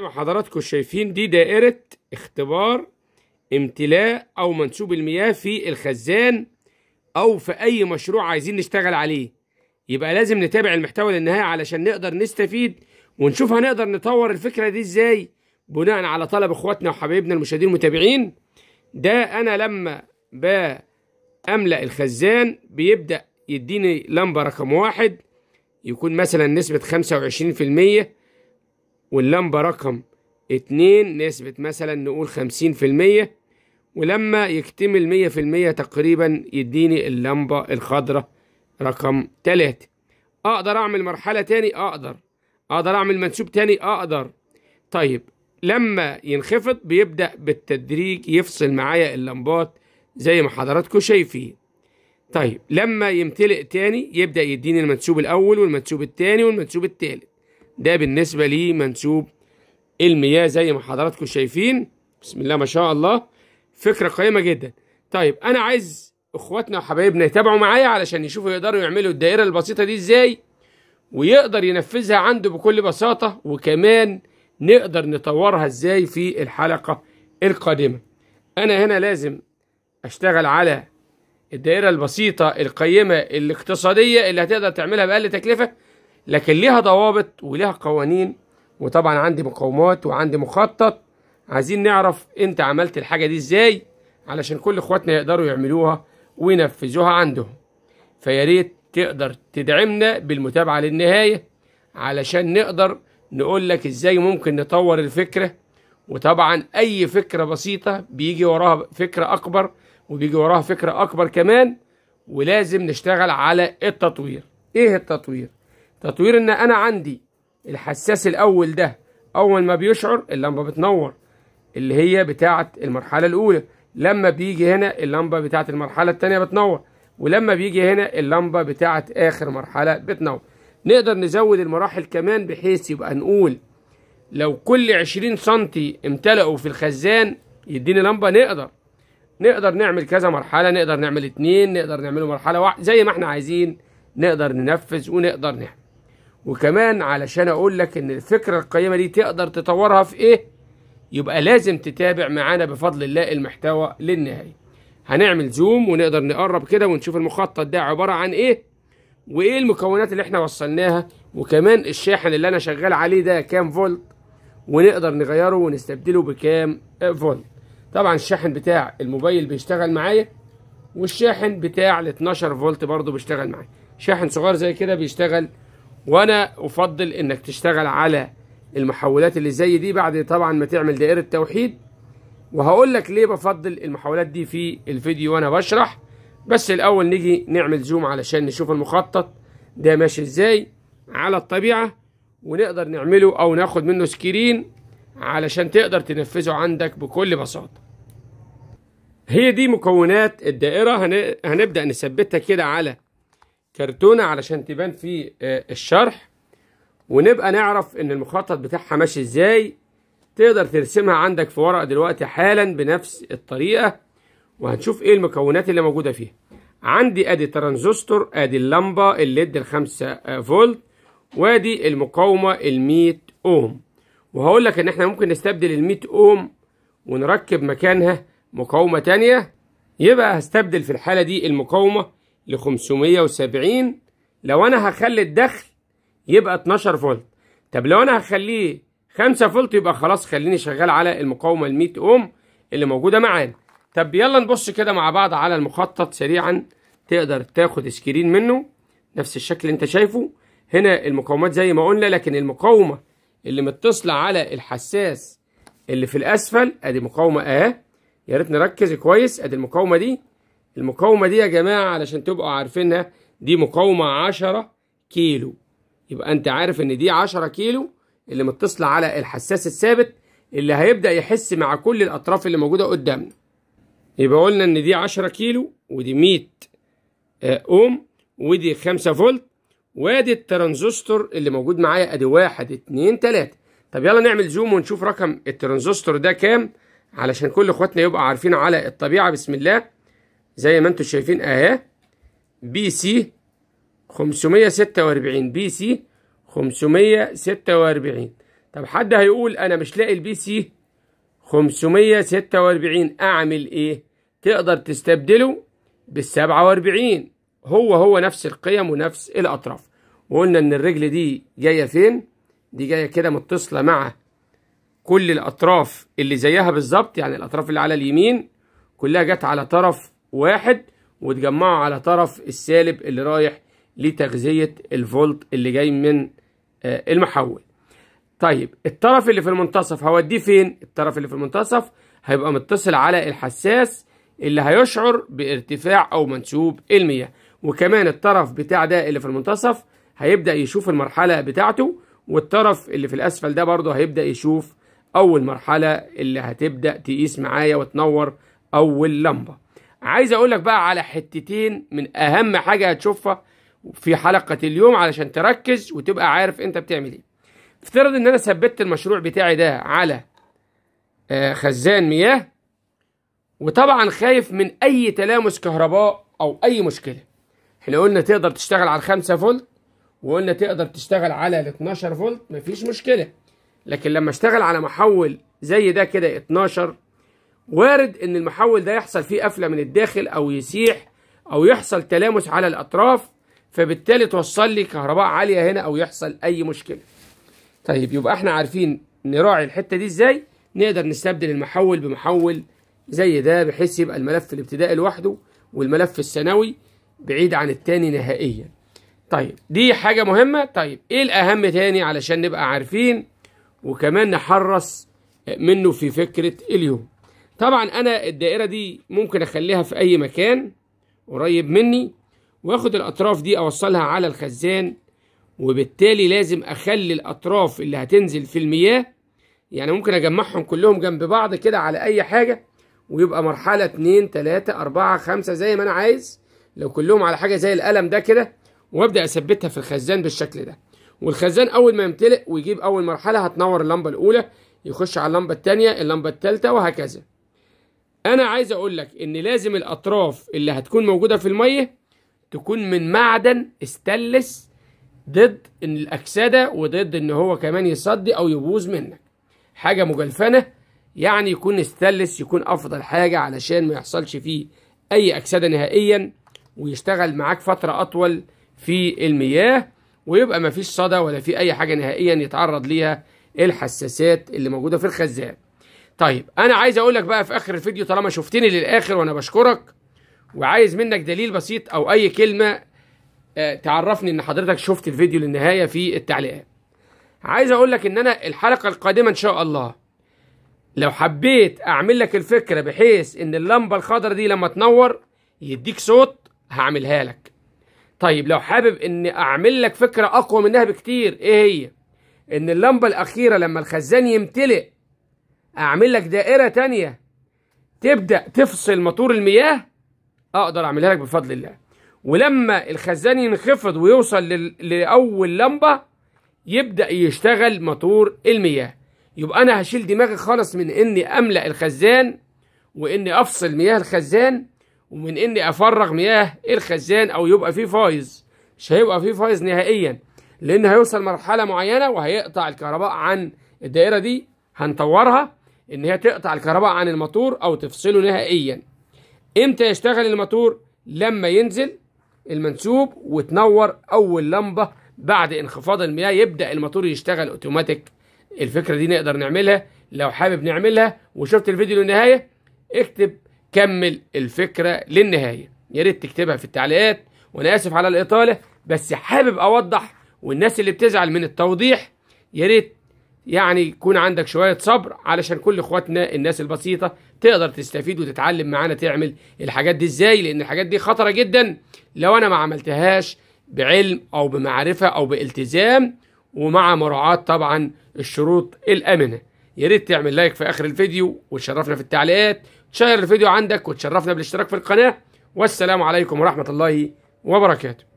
زي ما حضراتكم شايفين دي دائرة اختبار امتلاء أو منسوب المياه في الخزان أو في أي مشروع عايزين نشتغل عليه يبقى لازم نتابع المحتوى للنهاية علشان نقدر نستفيد ونشوف هنقدر نطور الفكرة دي ازاي بناء على طلب اخواتنا وحبايبنا المشاهدين المتابعين ده أنا لما بأملأ الخزان بيبدأ يديني لمبة رقم واحد يكون مثلا نسبة 25% واللمبة رقم اتنين نسبة مثلا نقول خمسين في المية ولما يكتمل مية في المية تقريبا يديني اللمبة الخضراء رقم تلاتة أقدر أعمل مرحلة تاني أقدر أقدر أعمل منسوب تاني أقدر طيب لما ينخفض بيبدأ بالتدريج يفصل معايا اللمبات زي ما حضراتكم شايفين طيب لما يمتلئ تاني يبدأ يديني المنسوب الأول والمنسوب التاني والمنسوب التالت ده بالنسبة لي منسوب المياه زي ما حضراتكم شايفين بسم الله ما شاء الله فكرة قيمة جدا طيب أنا عايز إخواتنا وحبايبنا يتابعوا معايا علشان يشوفوا يقدروا يعملوا الدائرة البسيطة دي إزاي ويقدر ينفذها عنده بكل بساطة وكمان نقدر نطورها إزاي في الحلقة القادمة أنا هنا لازم أشتغل على الدائرة البسيطة القيمة الاقتصادية اللي هتقدر تعملها بأقل تكلفة لكن ليها ضوابط وليها قوانين وطبعا عندي مقومات وعندي مخطط عايزين نعرف انت عملت الحاجة دي ازاي علشان كل اخواتنا يقدروا يعملوها وينفذوها عندهم فيا ريت تقدر تدعمنا بالمتابعة للنهاية علشان نقدر نقول لك ازاي ممكن نطور الفكرة وطبعا اي فكرة بسيطة بيجي وراها فكرة اكبر وبيجي وراها فكرة اكبر كمان ولازم نشتغل على التطوير ايه التطوير تطوير ان انا عندي الحساس الاول ده اول ما بيشعر اللمبه بتنور اللي هي بتاعه المرحله الاولى لما بيجي هنا اللمبه بتاعه المرحله الثانيه بتنور ولما بيجي هنا اللمبه بتاعه اخر مرحله بتنور نقدر نزود المراحل كمان بحيث يبقى نقول لو كل 20 سنتي امتلأوا في الخزان يديني لمبه نقدر نقدر نعمل كذا مرحله نقدر نعمل اتنين نقدر نعمله مرحله واحده زي ما احنا عايزين نقدر ننفذ ونقدر نعمل وكمان علشان اقول لك ان الفكره القيمه دي تقدر تطورها في ايه يبقى لازم تتابع معانا بفضل الله المحتوى للنهايه هنعمل زوم ونقدر نقرب كده ونشوف المخطط ده عباره عن ايه وايه المكونات اللي احنا وصلناها وكمان الشاحن اللي انا شغال عليه ده كام فولت ونقدر نغيره ونستبدله بكام فولت طبعا الشاحن بتاع الموبايل بيشتغل معايا والشاحن بتاع ال 12 فولت برضه بيشتغل معايا شاحن صغير زي كده بيشتغل وانا افضل انك تشتغل على المحولات اللي زي دي بعد طبعا ما تعمل دائره توحيد وهقول لك ليه بفضل المحولات دي في الفيديو وانا بشرح بس الاول نيجي نعمل زوم علشان نشوف المخطط ده ماشي ازاي على الطبيعه ونقدر نعمله او ناخد منه سكرين علشان تقدر تنفذه عندك بكل بساطه هي دي مكونات الدائره هنبدا نثبتها كده على كرتونه علشان تبان في آه، الشرح ونبقى نعرف ان المخطط بتاعها ماشي ازاي تقدر ترسمها عندك في ورقه دلوقتي حالا بنفس الطريقه وهنشوف ايه المكونات اللي موجوده فيها عندي ادي ترانزستور ادي اللمبه الليد الخمسة آه، فولت وادي المقاومه ال100 اوم وهقول لك ان احنا ممكن نستبدل ال100 اوم ونركب مكانها مقاومه تانية يبقى هستبدل في الحاله دي المقاومه ل 570 لو انا هخلي الدخل يبقى 12 فولت طب لو انا هخليه 5 فولت يبقى خلاص خليني شغال على المقاومه ال 100 اوم اللي موجوده معانا طب يلا نبص كده مع بعض على المخطط سريعا تقدر تاخد سكرين منه نفس الشكل اللي انت شايفه هنا المقاومات زي ما قلنا لكن المقاومه اللي متصله على الحساس اللي في الاسفل ادي مقاومه اه يا ريت نركز كويس ادي المقاومه دي المقاومة دي يا جماعة علشان تبقوا عارفينها دي مقاومة 10 كيلو يبقى أنت عارف إن دي 10 كيلو اللي متصلة على الحساس الثابت اللي هيبدأ يحس مع كل الأطراف اللي موجودة قدامنا يبقى قلنا إن دي 10 كيلو ودي 100 آه، أوم ودي 5 فولت وادي الترانزستور اللي موجود معايا ادي واحد اتنين تلاتة طب يلا نعمل زوم ونشوف رقم الترانزستور ده كام علشان كل اخواتنا يبقى عارفين على الطبيعة بسم الله زي ما انتم شايفين اهي بي سي 546 بي سي 546 طب حد هيقول انا مش لاقي البي سي 546 اعمل ايه تقدر تستبدله بال 47 هو هو نفس القيم ونفس الاطراف وقلنا ان الرجل دي جايه فين دي جايه كده متصله مع كل الاطراف اللي زيها بالظبط يعني الاطراف اللي على اليمين كلها جت على طرف واحد وتجمعه على طرف السالب اللي رايح لتغذية الفولت اللي جاي من آه، المحول طيب الطرف اللي في المنتصف هوديه فين الطرف اللي في المنتصف هيبقى متصل على الحساس اللي هيشعر بارتفاع او منسوب المياه وكمان الطرف بتاع ده اللي في المنتصف هيبدا يشوف المرحله بتاعته والطرف اللي في الاسفل ده برضه هيبدا يشوف اول مرحله اللي هتبدا تقيس معايا وتنور اول لمبه عايز اقول لك بقى على حتتين من اهم حاجه هتشوفها في حلقه اليوم علشان تركز وتبقى عارف انت بتعمل ايه افترض ان انا ثبتت المشروع بتاعي ده على آه، خزان مياه وطبعا خايف من اي تلامس كهرباء او اي مشكله احنا قلنا تقدر تشتغل على 5 فولت وقلنا تقدر تشتغل على ال 12 فولت مفيش مشكله لكن لما اشتغل على محول زي ده كده 12 وارد ان المحول ده يحصل فيه قفله من الداخل او يسيح او يحصل تلامس على الاطراف فبالتالي توصل لي كهرباء عاليه هنا او يحصل اي مشكله طيب يبقى احنا عارفين نراعي الحته دي ازاي نقدر نستبدل المحول بمحول زي ده بحيث يبقى الملف الابتدائي لوحده والملف الثانوي بعيد عن التاني نهائيا طيب دي حاجة مهمة طيب ايه الأهم تاني علشان نبقى عارفين وكمان نحرص منه في فكرة اليوم طبعا انا الدائره دي ممكن اخليها في اي مكان قريب مني واخد الاطراف دي اوصلها على الخزان وبالتالي لازم اخلي الاطراف اللي هتنزل في المياه يعني ممكن اجمعهم كلهم جنب بعض كده على اي حاجه ويبقى مرحله 2 3 4 5 زي ما انا عايز لو كلهم على حاجه زي القلم ده كده وابدا اثبتها في الخزان بالشكل ده والخزان اول ما يمتلئ ويجيب اول مرحله هتنور اللمبه الاولى يخش على اللمبه الثانيه اللمبه الثالثه وهكذا انا عايز اقول لك ان لازم الاطراف اللي هتكون موجوده في الميه تكون من معدن استلس ضد ان الاكسده وضد ان هو كمان يصدي او يبوظ منك حاجه مجلفنه يعني يكون استلس يكون افضل حاجه علشان ما يحصلش فيه اي اكسده نهائيا ويشتغل معاك فتره اطول في المياه ويبقى مفيش صدى ولا في اي حاجه نهائيا يتعرض ليها الحساسات اللي موجوده في الخزان طيب انا عايز اقول لك بقى في اخر الفيديو طالما شفتني للاخر وانا بشكرك وعايز منك دليل بسيط او اي كلمه آه، تعرفني ان حضرتك شفت الفيديو للنهايه في التعليقات عايز اقول لك ان انا الحلقه القادمه ان شاء الله لو حبيت اعمل لك الفكره بحيث ان اللمبه الخضراء دي لما تنور يديك صوت هعملها لك طيب لو حابب ان اعمل لك فكره اقوى منها بكتير ايه هي ان اللمبه الاخيره لما الخزان يمتلئ اعمل لك دائره تانية تبدا تفصل مطور المياه اقدر اعملها لك بفضل الله ولما الخزان ينخفض ويوصل لاول لمبه يبدا يشتغل مطور المياه يبقى انا هشيل دماغي خالص من اني املا الخزان واني افصل مياه الخزان ومن اني افرغ مياه الخزان او يبقى فيه فايز مش هيبقى فيه فايز نهائيا لان هيوصل مرحله معينه وهيقطع الكهرباء عن الدائره دي هنطورها ان هي تقطع الكهرباء عن الموتور او تفصله نهائيا امتى يشتغل الموتور لما ينزل المنسوب وتنور اول لمبه بعد انخفاض المياه يبدا الموتور يشتغل اوتوماتيك الفكره دي نقدر نعملها لو حابب نعملها وشفت الفيديو للنهايه اكتب كمل الفكره للنهايه يا ريت تكتبها في التعليقات وانا اسف على الاطاله بس حابب اوضح والناس اللي بتزعل من التوضيح يا ريت يعني يكون عندك شوية صبر علشان كل اخواتنا الناس البسيطة تقدر تستفيد وتتعلم معانا تعمل الحاجات دي ازاي لان الحاجات دي خطرة جدا لو انا ما عملتهاش بعلم او بمعرفة او بالتزام ومع مراعاة طبعا الشروط الامنة يا ريت تعمل لايك في اخر الفيديو وتشرفنا في التعليقات تشير الفيديو عندك وتشرفنا بالاشتراك في القناة والسلام عليكم ورحمة الله وبركاته